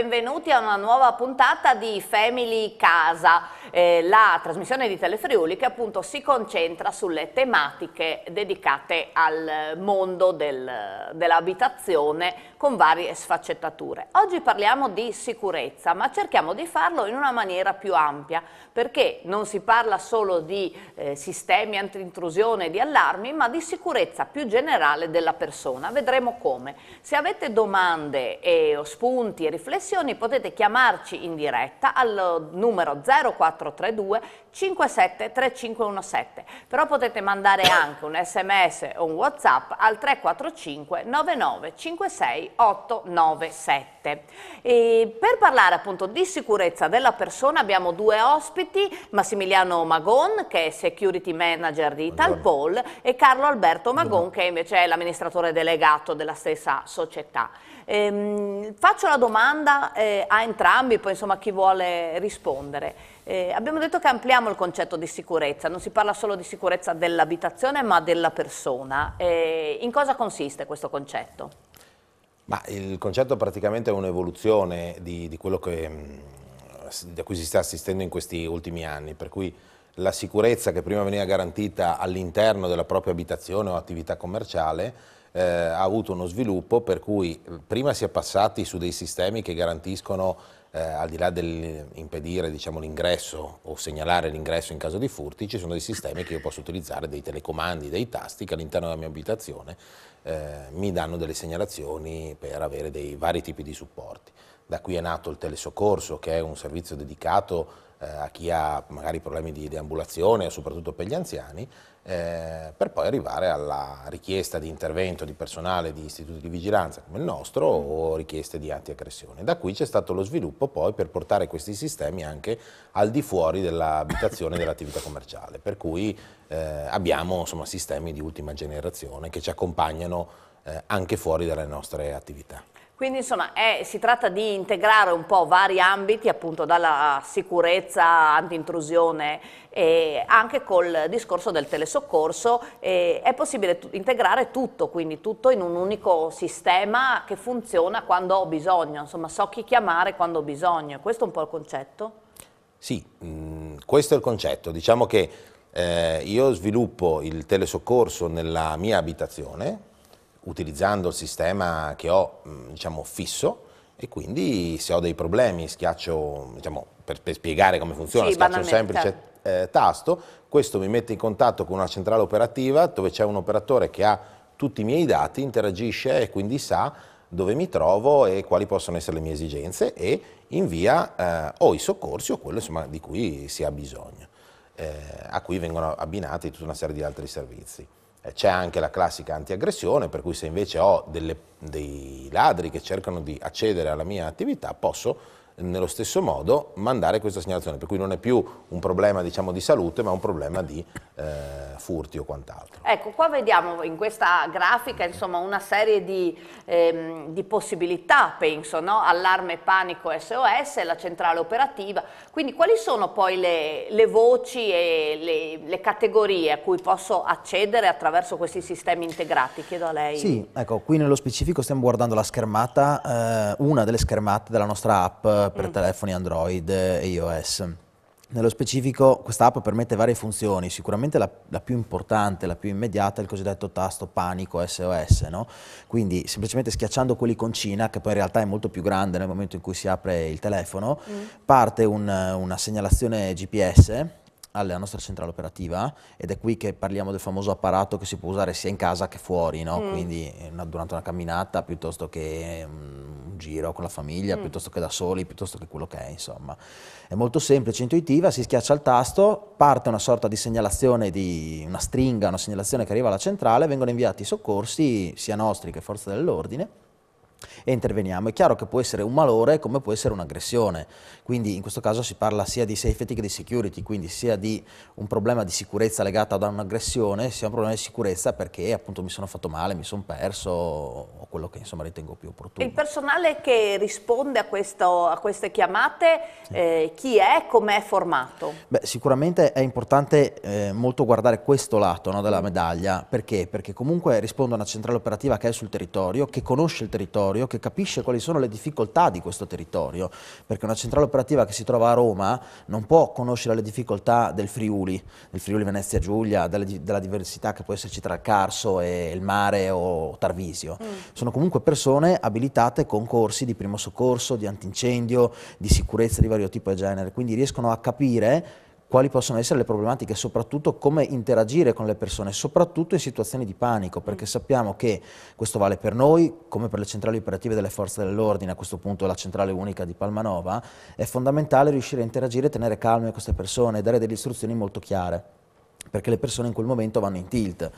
benvenuti a una nuova puntata di Family Casa eh, la trasmissione di Telefriuli che appunto si concentra sulle tematiche dedicate al mondo del, dell'abitazione con varie sfaccettature. Oggi parliamo di sicurezza ma cerchiamo di farlo in una maniera più ampia perché non si parla solo di eh, sistemi antintrusione e di allarmi ma di sicurezza più generale della persona. Vedremo come. Se avete domande e spunti e riflessioni potete chiamarci in diretta al numero 04 432 57 3517. Però potete mandare anche un sms o un whatsapp al 345 99 56 897. E per parlare appunto di sicurezza della persona abbiamo due ospiti, Massimiliano Magon che è Security Manager di Talpol e Carlo Alberto Magon che invece è l'amministratore delegato della stessa società. Ehm, faccio la domanda eh, a entrambi, poi insomma a chi vuole rispondere. Eh, abbiamo detto che ampliamo il concetto di sicurezza, non si parla solo di sicurezza dell'abitazione ma della persona. Eh, in cosa consiste questo concetto? Ma il concetto praticamente è un'evoluzione di, di, quello che, mm, da cui si sta assistendo in questi ultimi anni, per cui la sicurezza che prima veniva garantita all'interno della propria abitazione o attività commerciale eh, ha avuto uno sviluppo per cui eh, prima si è passati su dei sistemi che garantiscono, eh, al di là dell'impedire diciamo, l'ingresso o segnalare l'ingresso in caso di furti, ci sono dei sistemi che io posso utilizzare, dei telecomandi, dei tasti che all'interno della mia abitazione eh, mi danno delle segnalazioni per avere dei vari tipi di supporti. Da qui è nato il telesoccorso che è un servizio dedicato eh, a chi ha magari problemi di deambulazione, soprattutto per gli anziani, eh, per poi arrivare alla richiesta di intervento di personale di istituti di vigilanza come il nostro mm. o richieste di antiaggressione. Da qui c'è stato lo sviluppo poi per portare questi sistemi anche al di fuori dell'abitazione e dell'attività commerciale, per cui eh, abbiamo insomma, sistemi di ultima generazione che ci accompagnano eh, anche fuori dalle nostre attività. Quindi insomma è, si tratta di integrare un po' vari ambiti appunto dalla sicurezza, anti-intrusione e anche col discorso del telesoccorso è possibile integrare tutto, quindi tutto in un unico sistema che funziona quando ho bisogno, insomma so chi chiamare quando ho bisogno, questo è un po' il concetto? Sì, mh, mm, questo è il concetto, diciamo che eh, io sviluppo il telesoccorso nella mia abitazione, utilizzando il sistema che ho mm, diciamo, fisso e quindi se ho dei problemi schiaccio, diciamo, per, per spiegare come funziona, sì, schiaccio un semplice certo. eh, tasto, questo mi mette in contatto con una centrale operativa dove c'è un operatore che ha tutti i miei dati, interagisce e quindi sa dove mi trovo e quali possono essere le mie esigenze e invia eh, o i soccorsi o quello insomma, di cui si ha bisogno, eh, a cui vengono abbinati tutta una serie di altri servizi. Eh, c'è anche la classica antiaggressione, per cui se invece ho delle, dei ladri che cercano di accedere alla mia attività, posso nello stesso modo mandare questa segnalazione, per cui non è più un problema diciamo, di salute ma un problema di eh, furti o quant'altro. Ecco, qua vediamo in questa grafica insomma, una serie di, ehm, di possibilità, penso, no? allarme, panico, SOS, la centrale operativa, quindi quali sono poi le, le voci e le, le, categorie a cui posso accedere attraverso questi sistemi integrati? Chiedo a lei. Sì, ecco, qui nello specifico stiamo guardando la schermata, eh, una delle schermate della nostra app per mm. telefoni Android e iOS. Nello specifico questa app permette varie funzioni, sicuramente la, la, più importante, la più immediata è il cosiddetto tasto panico SOS, no? quindi semplicemente schiacciando quell'iconcina, che poi in realtà è molto più grande nel momento in cui si apre il telefono, mm. parte un, una segnalazione GPS alla nostra centrale operativa ed è qui che parliamo del famoso apparato che si può usare sia in casa che fuori, no? mm. quindi eh, una, durante una camminata piuttosto che mm, un giro con la famiglia, mm. piuttosto che da soli, piuttosto che quello che è, insomma. È molto semplice, intuitiva, si schiaccia il tasto, parte una sorta di segnalazione, di una stringa, una segnalazione che arriva alla centrale, vengono inviati i soccorsi sia nostri che forze dell'ordine e interveniamo. È chiaro che può essere un malore come può essere un'aggressione, quindi in questo caso si parla sia di safety che di security, quindi sia di un problema di sicurezza legato ad un'aggressione, sia un problema di sicurezza perché appunto mi sono fatto male, mi sono perso o quello che insomma ritengo più opportuno. Il personale che risponde a, questo, a queste chiamate, eh, chi è, com'è formato? Beh, sicuramente è importante eh, molto guardare questo lato no, della mm. medaglia, perché? Perché comunque risponde a una centrale operativa che è sul territorio, che conosce il territorio, territorio, che capisce quali sono le difficoltà di questo territorio, perché una centrale operativa che si trova a Roma non può conoscere le difficoltà del Friuli, del Friuli Venezia Giulia, della, della diversità che può esserci tra il Carso e il mare o Tarvisio. Mm. Sono comunque persone abilitate con corsi di primo soccorso, di antincendio, di sicurezza di vario tipo e genere, quindi riescono a capire quali possono essere le problematiche, e soprattutto come interagire con le persone, soprattutto in situazioni di panico, perché mm. sappiamo che questo vale per noi, come per le centrali operative delle forze dell'ordine, a questo punto la centrale unica di Palmanova, è fondamentale riuscire a interagire e tenere calme queste persone, dare delle istruzioni molto chiare perché le persone in quel momento vanno in tilt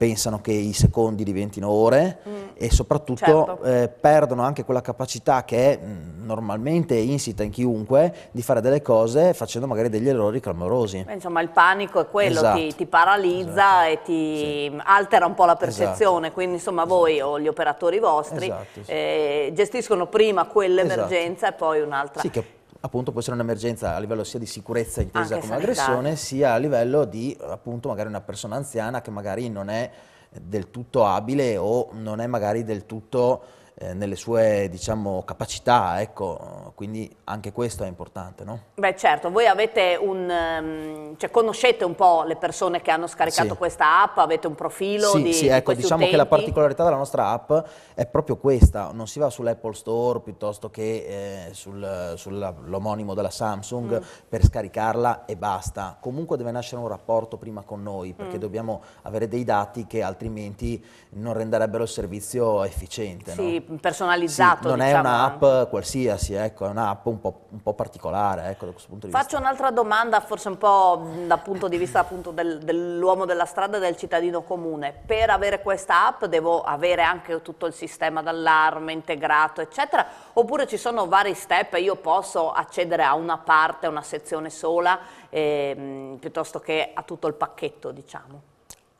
pensano che i secondi diventino ore mm. e soprattutto certo. eh, perdono anche quella capacità che è mm, normalmente insita in chiunque di fare delle cose facendo magari degli errori clamorosi. Beh, insomma il panico è quello esatto. che ti paralizza esatto. e ti sì. altera un po' la percezione, esatto. quindi insomma voi o gli operatori vostri esatto, sì. eh, gestiscono prima quell'emergenza esatto. e poi un'altra. Sì, che appunto può essere un'emergenza a livello sia di sicurezza intesa come aggressione, sia a livello di appunto magari una persona anziana che magari non è del tutto abile o non è magari del tutto eh, nelle sue diciamo, capacità, ecco, quindi anche questo è importante. No? Beh certo, voi avete un, ehm, cioè, conoscete un po' le persone che hanno scaricato sì. questa app, avete un profilo sì, di Sì, ecco, di diciamo utenti. che la particolarità della nostra app è proprio questa, non si va sull'Apple Store piuttosto che eh, sul, sull'omonimo della Samsung mm. per scaricarla e basta, comunque deve nascere un rapporto prima con noi perché mm. dobbiamo avere dei dati che altrimenti non renderebbero il servizio efficiente. Sì, no? personalizzato. Sì, non diciamo. è un'app qualsiasi, ecco, è un'app un, un po', particolare ecco, da questo punto di Faccio vista. Faccio un'altra domanda, forse un po' dal punto di vista del, dell'uomo della strada e del cittadino comune. Per avere questa app devo avere anche tutto il sistema d'allarme integrato, eccetera, oppure ci sono vari step e io posso accedere a una parte, a una sezione sola, eh, piuttosto che a tutto il pacchetto, diciamo?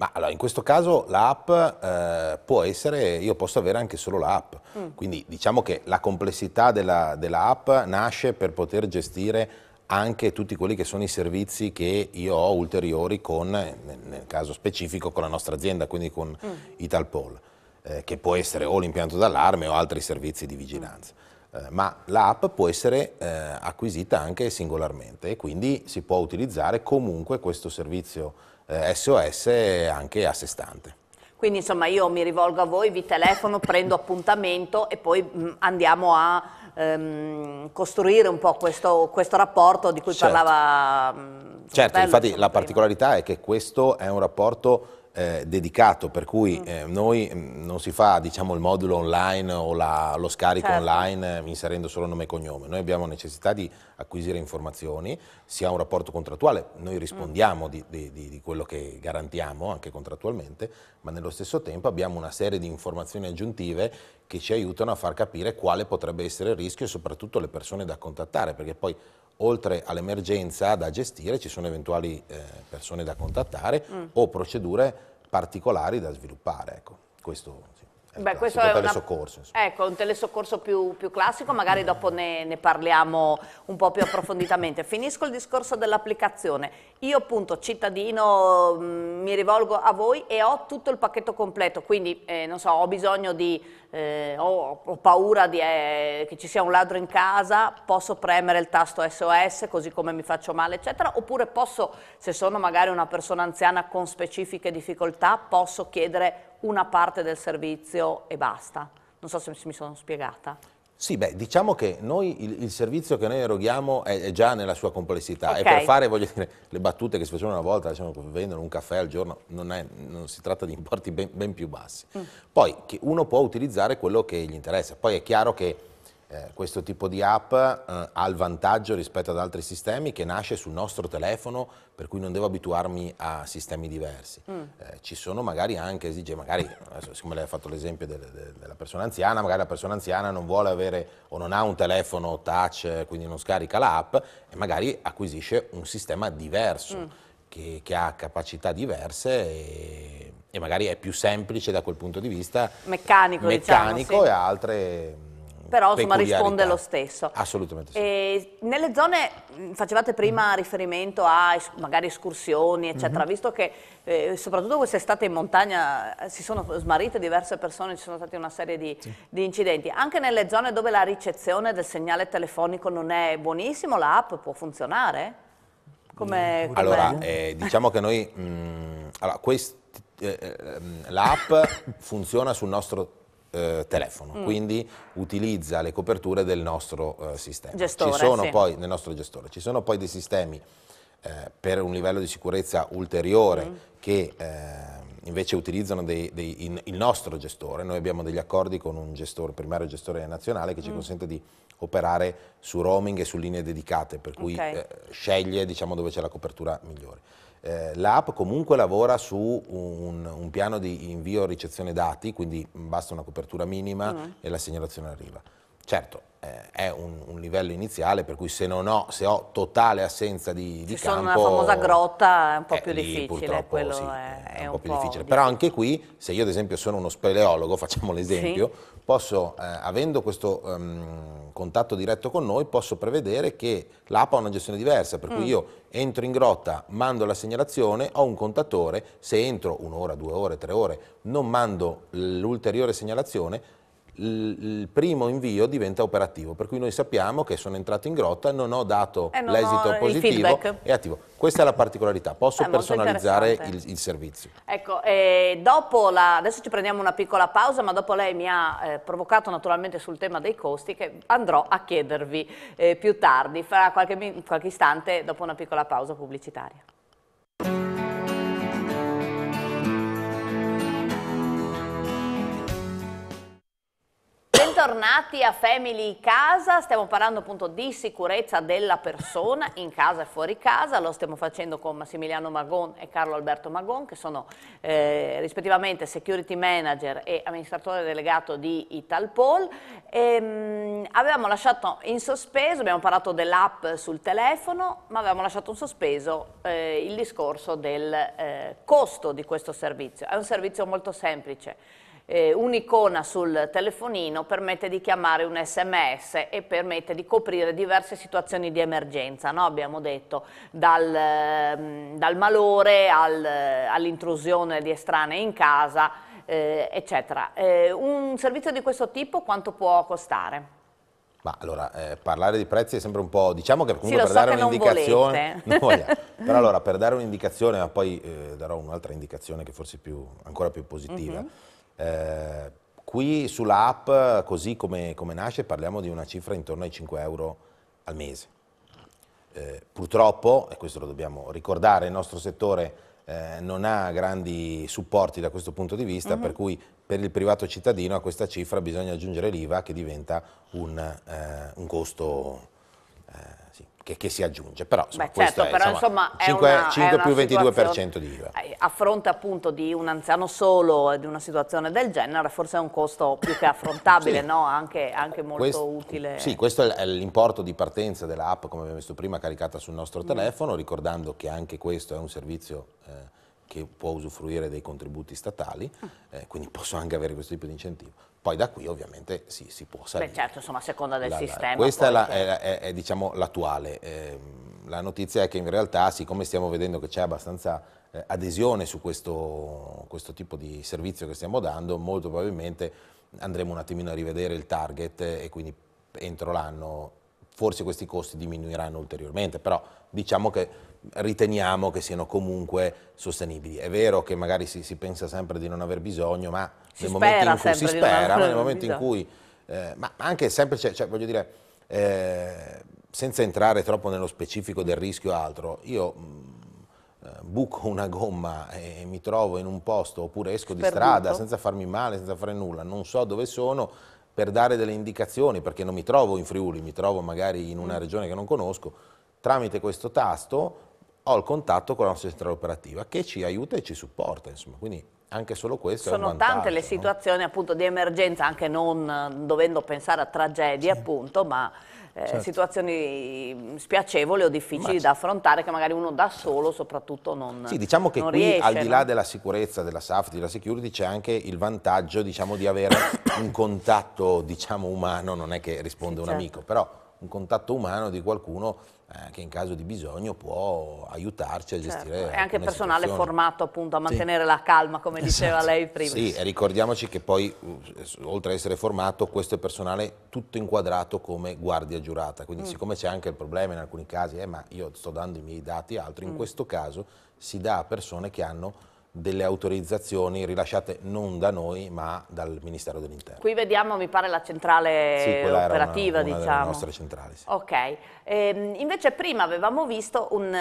Ma allora, in questo caso l'app eh, può essere, io posso avere anche solo l'app, mm. quindi diciamo che la complessità della, dell'app nasce per poter gestire anche tutti quelli che sono i servizi che io ho ulteriori con, nel caso specifico, con la nostra azienda, quindi con mm. Italpol, eh, che può essere o l'impianto d'allarme o altri servizi di vigilanza. Mm. Eh, ma l'app può essere eh, acquisita anche singolarmente e quindi si può utilizzare comunque questo servizio eh, SOS anche a sé stante. Quindi insomma io mi rivolgo a voi, vi telefono, prendo appuntamento e poi mh, mm, andiamo a ehm, costruire un po' questo, questo, rapporto di cui certo. parlava... Mh, mm, certo, bello, infatti la particolarità è che questo è un rapporto eh, dedicato, per cui mm. eh, noi mm, non si fa diciamo, il modulo online o la, lo scarico certo. online eh, inserendo solo nome e cognome, noi abbiamo necessità di acquisire informazioni, si ha un rapporto contrattuale, noi mm. rispondiamo mm. di, di, di, quello che garantiamo anche contrattualmente, ma nello stesso tempo abbiamo una serie di informazioni aggiuntive che ci aiutano a far capire quale potrebbe essere il rischio e soprattutto le persone da contattare, perché poi oltre all'emergenza da gestire ci sono eventuali eh, persone da contattare mm. o procedure particolari da sviluppare. Ecco, questo, sì, è Beh, questo è una... ecco, un telesoccorso più, più classico, magari mm. dopo ne, ne, parliamo un po' più approfonditamente. Finisco il discorso dell'applicazione. Io appunto cittadino mm, mi rivolgo a voi e ho tutto il pacchetto completo, quindi eh, non so, ho bisogno di, eh, ho, ho, paura di, eh, che ci sia un ladro in casa, posso premere il tasto SOS così come mi faccio male eccetera, oppure posso, se sono magari una persona anziana con specifiche difficoltà, posso chiedere una parte del servizio e basta. Non so se mi sono spiegata. Sì, beh, diciamo che noi, il, il servizio che noi eroghiamo è, è, già nella sua complessità okay. e per fare, voglio dire, le battute che si facevano una volta, diciamo, vendono un caffè al giorno, non, è, non si tratta di importi ben, ben più bassi. Mm. Poi uno può utilizzare quello che gli interessa, poi è chiaro che eh, questo tipo di app eh, ha il vantaggio rispetto ad altri sistemi che nasce sul nostro telefono, per cui non devo abituarmi a sistemi diversi. Mm. Eh, ci sono magari anche esigenze, magari, adesso, siccome lei ha fatto l'esempio de de della persona anziana, magari la persona anziana non vuole avere o non ha un telefono touch, quindi non scarica l'app e magari acquisisce un sistema diverso. Mm. Che, che, ha capacità diverse e, e, magari è più semplice da quel punto di vista meccanico, meccanico diciamo, sì. e altre però insomma risponde lo stesso. Assolutamente sì. E nelle zone, facevate prima riferimento a magari escursioni, eccetera, mm -hmm. visto che eh, soprattutto quest'estate in montagna eh, si sono smarrite diverse persone, ci sono stati una serie di, sì. di, incidenti. Anche nelle zone dove la ricezione del segnale telefonico non è buonissimo, l'app può funzionare? Come, mm. come... Allora, eh, diciamo che noi... Mm, allora, eh, eh mm, l'app funziona sul nostro eh, telefono, mm. quindi utilizza le coperture del nostro eh, sistema. Gestore, sì. poi, nel nostro gestore. Ci sono poi dei sistemi eh, per un livello di sicurezza ulteriore mm. che eh, invece utilizzano dei, dei, in, il nostro gestore. Noi abbiamo degli accordi con un gestore, primario gestore nazionale che ci mm. consente di operare su roaming e su linee dedicate, per cui okay. Eh, sceglie diciamo, dove c'è la copertura migliore. Eh, l'app comunque lavora su un, un piano di invio e ricezione dati, quindi basta una copertura minima mm. e la segnalazione arriva. Certo, eh, è un, un, livello iniziale per cui se, ho, se ho, totale assenza di, di Ci campo... Sono una famosa grotta è un po' eh, più difficile, quello sì, è, è, un, un po' più difficile. Però anche qui, se io ad esempio sono uno speleologo, facciamo l'esempio, sì. posso, eh, avendo questo um, contatto diretto con noi, posso prevedere che l'APA ha una gestione diversa, per cui mm. io entro in grotta, mando la segnalazione, ho un contatore, se entro un'ora, due ore, tre ore, non mando l'ulteriore segnalazione, il primo invio diventa operativo, per cui noi sappiamo che sono entrato in grotta, non ho dato l'esito positivo e attivo. Questa è la particolarità, posso eh, personalizzare il, il, servizio. Ecco, eh, la, adesso ci prendiamo una piccola pausa, ma dopo lei mi ha eh, provocato naturalmente sul tema dei costi che andrò a chiedervi eh, più tardi, fra qualche, qualche istante, dopo una piccola pausa pubblicitaria. Bentornati a Family Casa, stiamo parlando appunto di sicurezza della persona in casa e fuori casa, lo stiamo facendo con Massimiliano Magon e Carlo Alberto Magon che sono eh, rispettivamente security manager e amministratore delegato di Italpol. E, ehm, mh, avevamo lasciato in sospeso, abbiamo parlato dell'app sul telefono, ma avevamo lasciato in sospeso eh, il discorso del eh, costo di questo servizio. È un servizio molto semplice eh, un'icona sul telefonino permette di chiamare un sms e permette di coprire diverse situazioni di emergenza, no? abbiamo detto, dal, eh, dal malore al, all'intrusione di estranei in casa, eh, eccetera. Eh, un servizio di questo tipo quanto può costare? Ma allora, eh, parlare di prezzi è sempre un po', diciamo che comunque sì, per so dare un'indicazione, però allora per dare un'indicazione, ma poi eh, darò un'altra indicazione che forse è più, ancora più positiva, mm -hmm. Eh, qui sulla app, così come, come, nasce, parliamo di una cifra intorno ai 5 euro al mese. Eh, purtroppo, e questo lo dobbiamo ricordare, il nostro settore eh, non ha grandi supporti da questo punto di vista, mm -hmm. per cui per il privato cittadino a questa cifra bisogna aggiungere l'IVA che diventa un, eh, un costo eh, che, che, si aggiunge, però, insomma, Beh, certo, è, però insomma, 5, una, 5 più 22% di IVA. Eh, A fronte appunto di un anziano solo e di una situazione del genere, forse è un costo più che affrontabile, sì. no? anche, anche, molto Quest, utile. Sì, questo è l'importo di partenza dell'app, come abbiamo visto prima, caricata sul nostro mm. telefono, ricordando che anche questo è un servizio... Eh, che può usufruire dei contributi statali, mm. eh, quindi posso anche avere questo tipo di incentivo. Poi da qui ovviamente si, si può salire. Beh certo, insomma a seconda del la, sistema. Questa è, la, è, è, è diciamo, l'attuale. Eh, la notizia è che in realtà, siccome stiamo vedendo che c'è abbastanza eh, adesione su questo, questo, tipo di servizio che stiamo dando, molto probabilmente andremo un attimino a rivedere il target e quindi entro l'anno forse questi costi diminuiranno ulteriormente, però diciamo che riteniamo che siano comunque sostenibili. È vero che magari si, si pensa sempre di non aver bisogno, ma si nel momento in cui si spera, ma nel momento in cui... Eh, ma anche semplice, cioè, cioè, voglio dire, eh, senza entrare troppo nello specifico del rischio altro, io mm, eh, buco una gomma e mi trovo in un posto oppure esco Sperduto. di strada senza farmi male, senza fare nulla, non so dove sono per dare delle indicazioni perché non mi trovo in Friuli, mi trovo magari in una mm. regione che non conosco, tramite questo tasto ho il contatto con la nostra centrale operativa che ci aiuta e ci supporta, insomma. Quindi anche solo questo Sono vantaggio, tante le situazioni no? appunto di emergenza, anche non eh, dovendo pensare a tragedie sì. appunto, ma eh, certo. situazioni mm, spiacevoli o difficili ma da affrontare che magari uno da solo soprattutto non Sì, diciamo che qui riesce, al di là no? della sicurezza, della safety, della security c'è anche il vantaggio diciamo di avere un contatto diciamo umano, non è che risponde sì, un certo. amico, però un contatto umano di qualcuno eh, che in caso di bisogno può aiutarci a certo, gestire. Certo. E anche personale situazioni. formato appunto a mantenere sì. la calma, come esatto. diceva esatto. lei prima. Sì, e ricordiamoci che poi, eh, oltre ad essere formato, questo è personale tutto inquadrato come guardia giurata. Quindi, mm. siccome c'è anche il problema in alcuni casi, eh, ma io sto dando i miei dati e altro, in mm. questo caso si dà a persone che hanno delle autorizzazioni rilasciate non da noi ma dal Ministero dell'Interno. Qui vediamo mi pare la centrale sì, operativa una, una diciamo. nostre centrali. Sì. Ok, ehm, invece prima avevamo visto un,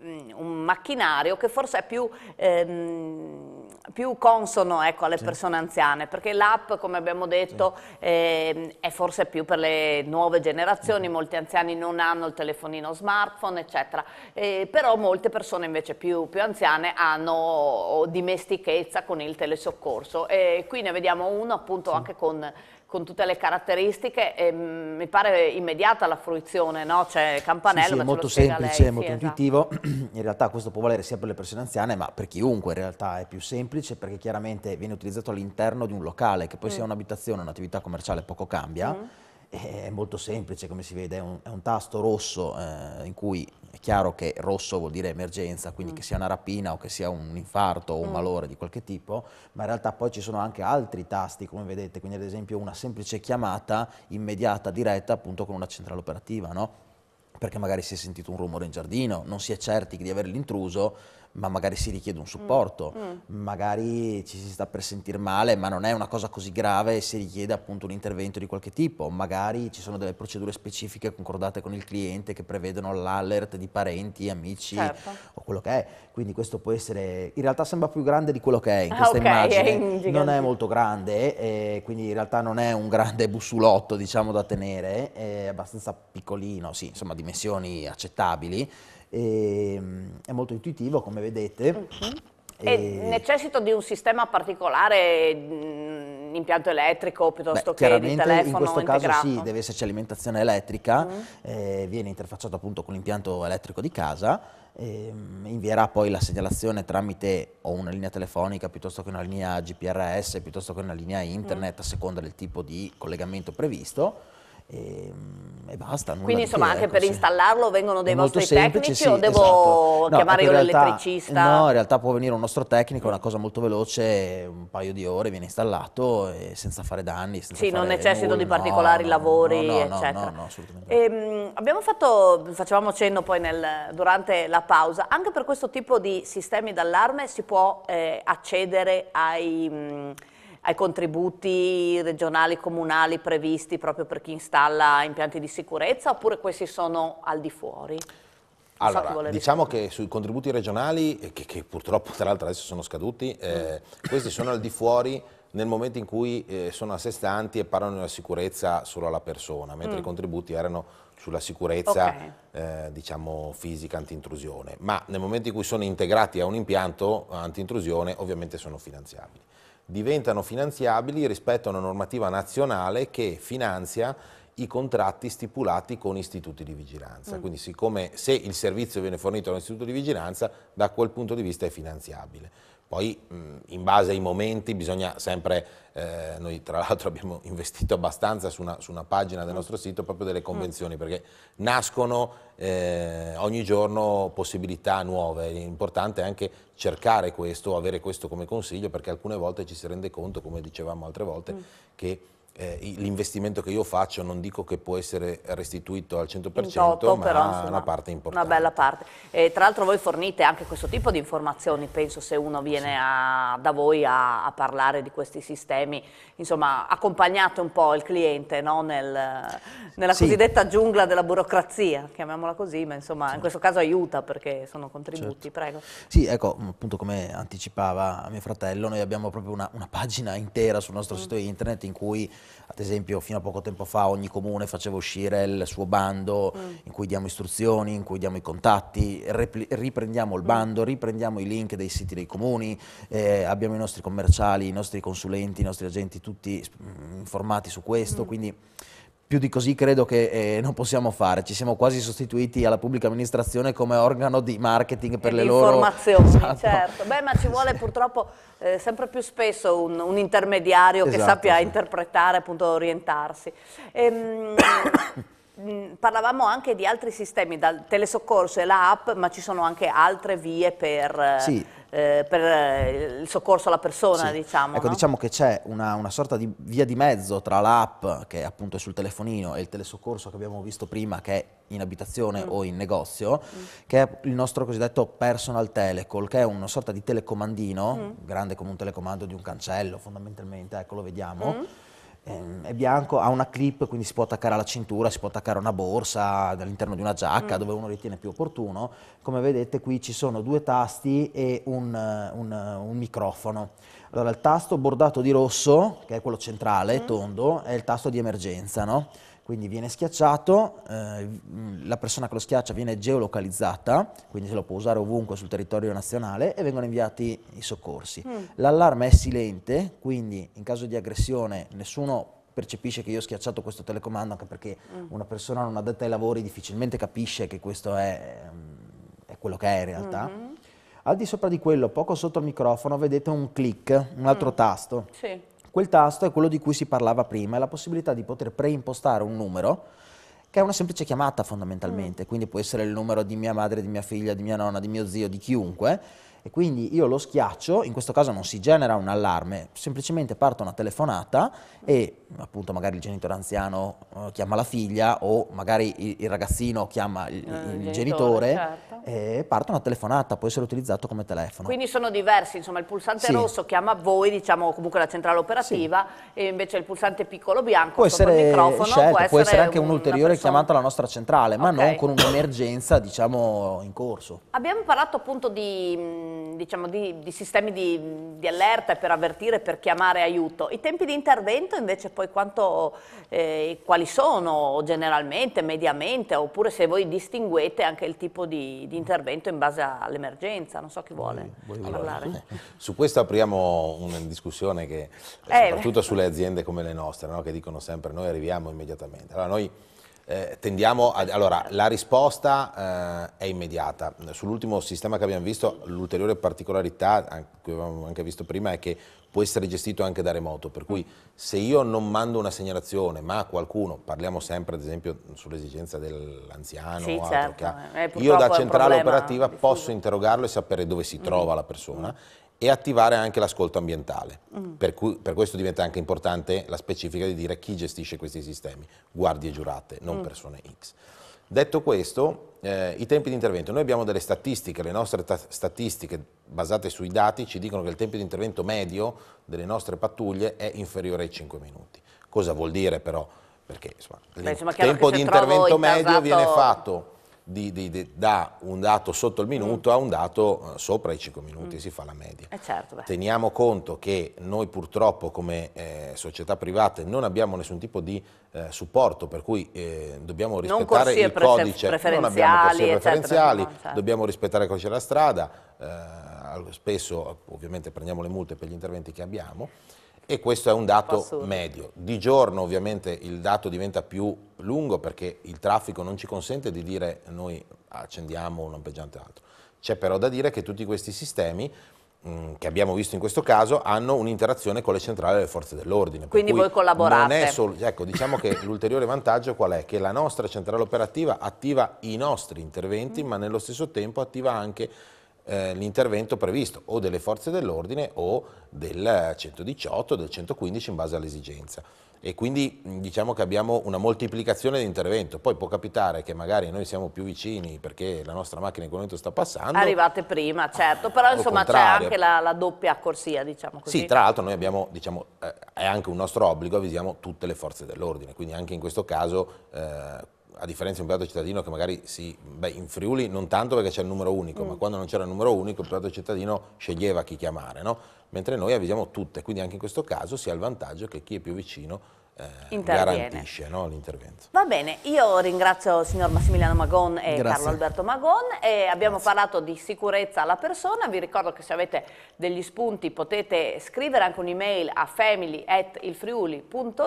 um, un, macchinario che forse è più... Um, più consono ecco, alle sì. persone anziane, perché l'app, come abbiamo detto, sì. eh, è forse più per le nuove generazioni, sì. Mm-hmm. molti anziani non hanno il telefonino smartphone, eccetera, eh, però molte persone invece più, più anziane hanno oh, dimestichezza con il telesoccorso e qui ne vediamo uno appunto anche con con tutte le caratteristiche e mm, mi pare immediata la fruizione, no? C'è campanello, sì, sì, è molto semplice, lei, molto sì, esatto. intuitivo. Esatto. In realtà questo può valere sia per le persone anziane, ma per chiunque in realtà è più semplice perché chiaramente viene utilizzato all'interno di un locale, che poi mm. sia un'abitazione o un'attività commerciale poco cambia. Mm è molto semplice come si vede, è un, è un tasto rosso eh, in cui è chiaro che rosso vuol dire emergenza, quindi mm. che sia una rapina o che sia un infarto o un mm. malore di qualche tipo, ma in realtà poi ci sono anche altri tasti come vedete, quindi ad esempio una semplice chiamata immediata, diretta appunto con una centrale operativa, no? perché magari si è sentito un rumore in giardino, non si è certi di avere l'intruso, ma magari si richiede un supporto, mm. mm. magari ci si sta per sentire male, ma non è una cosa così grave e si richiede appunto un intervento di qualche tipo, magari ci sono delle procedure specifiche concordate con il cliente che prevedono l'alert di parenti, amici certo. o quello che è, quindi questo può essere, in realtà sembra più grande di quello che è in ah, questa okay, immagine, è non è molto grande, eh, quindi in realtà non è un grande bussulotto diciamo da tenere, è abbastanza piccolino, sì, insomma di dimensioni accettabili, e, ehm, è molto intuitivo come vedete. Mm-hmm. E, e necessito di un sistema particolare, mm, impianto elettrico piuttosto Beh, che di telefono in questo integrato. caso sì, deve esserci alimentazione elettrica, mm-hmm. eh, viene interfacciato appunto con l'impianto elettrico di casa, eh, invierà poi la segnalazione tramite o una linea telefonica piuttosto che una linea GPRS, piuttosto che una linea mhm. internet mm-hmm. a seconda del tipo di collegamento previsto e, ehm, e basta. Quindi insomma anche ecco, per sì. installarlo vengono dei vostri semplice, tecnici sì, o devo esatto. chiamare io realtà, l'elettricista? No, in realtà può venire un nostro tecnico, è una cosa molto veloce, un paio di ore viene installato senza fare danni. Senza sì, fare non necessito nulla, di particolari no, lavori, no, eccetera. E, ehm, abbiamo fatto, facevamo cenno poi nel, durante la pausa, anche per questo tipo di sistemi d'allarme si può eh, accedere ai... Mh, mm, ai contributi regionali e comunali previsti proprio per chi installa impianti di sicurezza oppure questi sono al di fuori? Allora, diciamo che sui contributi regionali, eh, che, che purtroppo tra l'altro adesso sono scaduti, eh, questi sono al di fuori nel momento in cui eh, sono a sé stanti e parlano della sicurezza solo alla persona, mentre mm. i contributi erano sulla sicurezza okay. eh, diciamo fisica antiintrusione, ma nel momento in cui sono integrati a un impianto antiintrusione ovviamente sono finanziabili diventano finanziabili rispetto a una normativa nazionale che finanzia i contratti stipulati con istituti di vigilanza. Mm. Quindi siccome se il servizio viene fornito da un istituto di vigilanza, da quel punto di vista è finanziabile. Poi mm, in base ai momenti bisogna sempre, eh, noi tra l'altro abbiamo investito abbastanza su una, su una, pagina del mm. nostro sito proprio delle mm. convenzioni perché nascono eh, ogni giorno possibilità nuove, è importante anche cercare questo, avere questo come consiglio perché alcune volte ci si rende conto, come dicevamo altre volte, mm. che eh, l'investimento che io faccio non dico che può essere restituito al 100%, toto, ma però, insomma, una parte importante. Una bella parte. E, tra l'altro voi fornite anche questo tipo di informazioni, penso se uno viene sì. a, da voi a, a, parlare di questi sistemi, insomma accompagnate un po' il cliente no? Nel, nella sì. cosiddetta giungla della burocrazia, chiamiamola così, ma insomma sì. in questo caso aiuta perché sono contributi, certo. prego. Sì, ecco, appunto come anticipava mio fratello, noi abbiamo proprio una, una pagina intera sul nostro mm. sito internet in cui ad esempio fino a poco tempo fa ogni comune faceva uscire il suo bando mm. in cui diamo istruzioni, in cui diamo i contatti, riprendiamo il mm. bando, riprendiamo i link dei siti dei comuni, eh, abbiamo i nostri commerciali, i nostri consulenti, i nostri agenti tutti mm, informati su questo, mm. quindi più di così credo che eh, non possiamo fare, ci siamo quasi sostituiti alla pubblica amministrazione come organo di marketing per e le loro... Informazioni, esatto. certo. Beh, ma ci vuole sì. purtroppo eh, sempre più spesso un, un intermediario esatto, che sappia sì. interpretare, appunto orientarsi. Ehm, mm, parlavamo anche di altri sistemi, dal telesoccorso e la app, ma ci sono anche altre vie per... Eh, sì. Eh, per eh, il soccorso alla persona, sì. diciamo. Ecco, no? diciamo che c'è una, una, sorta di via di mezzo tra l'app, che appunto è sul telefonino, e il telesoccorso che abbiamo visto prima, che è in abitazione mm. o in negozio, mm. che è il nostro cosiddetto personal telecall, che è una sorta di telecomandino, mm. grande come un telecomando di un cancello, fondamentalmente, ecco, lo vediamo mm. Ehm, è bianco, ha una clip, quindi si può attaccare alla cintura, si può attaccare a una borsa, all'interno di una giacca, mm. dove uno ritiene più opportuno. Come vedete qui ci sono due tasti e un, un, un microfono. Allora il tasto bordato di rosso, che è quello centrale, mm. tondo, è il tasto di emergenza, no? quindi viene schiacciato, eh, la persona che lo schiaccia viene geolocalizzata, quindi se lo può usare ovunque sul territorio nazionale e vengono inviati i soccorsi. Mm. L'allarme è silente, quindi in caso di aggressione nessuno percepisce che io ho schiacciato questo telecomando, anche perché mm. una persona non addetta ai lavori difficilmente capisce che questo è, mm, è quello che è in realtà. Mm -hmm. Al di sopra di quello, poco sotto il microfono, vedete un click, un altro mm. tasto. Sì Quel tasto è quello di cui si parlava prima, è la possibilità di poter preimpostare un numero che è una semplice chiamata fondamentalmente, mm. quindi può essere il numero di mia madre, di mia figlia, di mia nonna, di mio zio, di chiunque, e quindi io lo schiaccio, in questo caso non si genera un allarme, semplicemente parte una telefonata e appunto magari il genitore anziano eh, chiama la figlia o magari il, ragazzino chiama il, ah, il, il genitore, genitore certo. e parte una telefonata, può essere utilizzato come telefono. Quindi sono diversi, insomma il pulsante sì. rosso chiama voi, diciamo comunque la centrale operativa sì. e invece il pulsante piccolo bianco può essere il microfono, scelto, può, può, essere anche un'ulteriore persona... chiamata alla nostra centrale, ma okay. non con un'emergenza diciamo in corso. Abbiamo parlato appunto di mm, diciamo di, di, sistemi di, di, allerta per avvertire, per chiamare aiuto. I tempi di intervento invece poi quanto, eh, quali sono generalmente, mediamente, oppure se voi distinguete anche il tipo di, di intervento in base all'emergenza, non so chi vuole allora, parlare. Eh, su questo apriamo una discussione che, eh, soprattutto sulle aziende come le nostre, no? che dicono sempre noi arriviamo immediatamente. Allora, noi eh, tendiamo a, allora, la risposta eh, è immediata. Sull'ultimo sistema che abbiamo visto, l'ulteriore particolarità che avevamo anche visto prima è che può essere gestito anche da remoto, per cui se io non mando una segnalazione, ma qualcuno, parliamo sempre ad esempio sull'esigenza dell'anziano sì, o altro certo. ha, eh, io da centrale operativa diffuso. posso interrogarlo e sapere dove si trova mm. la persona. Mm e attivare anche l'ascolto ambientale. Mm. Per, cui, per, questo diventa anche importante la specifica di dire chi gestisce questi sistemi, guardie giurate, non mm. persone X. Detto questo, eh, i tempi di intervento, noi abbiamo delle statistiche, le nostre statistiche basate sui dati ci dicono che il tempo di intervento medio delle nostre pattuglie è inferiore ai 5 minuti. Cosa vuol dire però? Perché insomma, Beh, il tempo di intervento medio tasato... viene fatto di, di, di, da un dato sotto il minuto mm. a un dato eh, sopra i 5 minuti, mm. si fa la media. Eh certo, Teniamo conto che noi purtroppo come eh, società private non abbiamo nessun tipo di eh, supporto, per cui eh, dobbiamo rispettare il codice, non abbiamo corsie preferenziali, no, certo. dobbiamo rispettare il codice della strada, eh, spesso ovviamente prendiamo le multe per gli interventi che abbiamo, e questo è un dato Assurdo. medio. Di giorno ovviamente il dato diventa più lungo perché il traffico non ci consente di dire noi accendiamo un lampeggiante altro. C'è però da dire che tutti questi sistemi mm, che abbiamo visto in questo caso hanno un'interazione con le centrali delle forze dell'ordine. Quindi voi collaborate. Solo, ecco, diciamo che l'ulteriore vantaggio qual è? Che la nostra centrale operativa attiva i nostri interventi mm. ma nello stesso tempo attiva anche eh, l'intervento previsto o delle forze dell'ordine o del 118, del 115 in base all'esigenza. E quindi mm, diciamo che abbiamo una moltiplicazione di intervento. Poi può capitare che magari noi siamo più vicini perché la nostra macchina in quel momento sta passando. Arrivate prima, certo, però insomma c'è anche la, la, doppia corsia, diciamo così. Sì, tra l'altro noi abbiamo, diciamo, eh, è anche un nostro obbligo, avvisiamo tutte le forze dell'ordine, quindi anche in questo caso eh, a differenza di un privato cittadino che magari si, beh, in Friuli non tanto perché c'è il numero unico, mm. ma quando non c'era il numero unico il privato cittadino sceglieva chi chiamare, no? mentre noi avvisiamo tutte, quindi anche in questo caso si ha il vantaggio che chi è più vicino eh, garantisce no, l'intervento. Va bene, io ringrazio il signor Massimiliano Magon e Grazie. Carlo Alberto Magon. abbiamo Grazie. parlato di sicurezza alla persona. Vi ricordo che se avete degli spunti potete scrivere anche un'email a family.ilfriuli.it.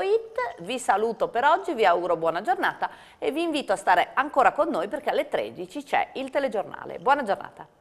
Vi saluto per oggi, vi auguro buona giornata e vi invito a stare ancora con noi perché alle 13 c'è il telegiornale. Buona giornata.